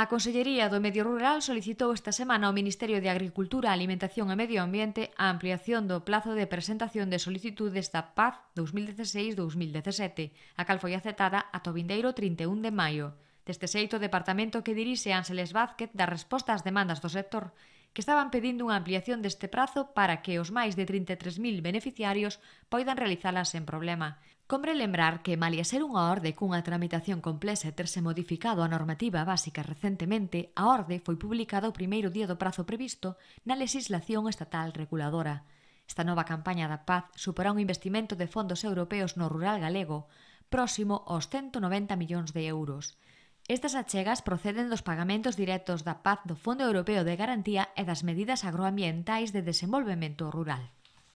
A Consellería do Medio Rural solicitou esta semana ao Ministerio de Agricultura, Alimentación e Medio Ambiente a ampliación do plazo de presentación de solicitudes da PAZ 2016-2017, a cal foi aceptada ata o vindeiro 31 de maio. Deste xeito, o departamento que dirixe Ángeles Vázquez dá resposta ás demandas do sector, que estaban pedindo unha ampliación deste prazo para que os máis de 33.000 beneficiarios poidan realizalas sen problema. Compre lembrar que, malia ser unha orde cunha tramitación complexa e terse modificado a normativa básica recentemente, a orde foi publicada o primeiro día do prazo previsto na legislación estatal reguladora. Esta nova campaña da paz suporá un investimento de fondos europeos no rural galego próximo aos 190 millóns de euros. Estas achegas proceden dos pagamentos directos da paz do Fondo Europeo de Garantía e das medidas agroambientais de desenvolvemento rural.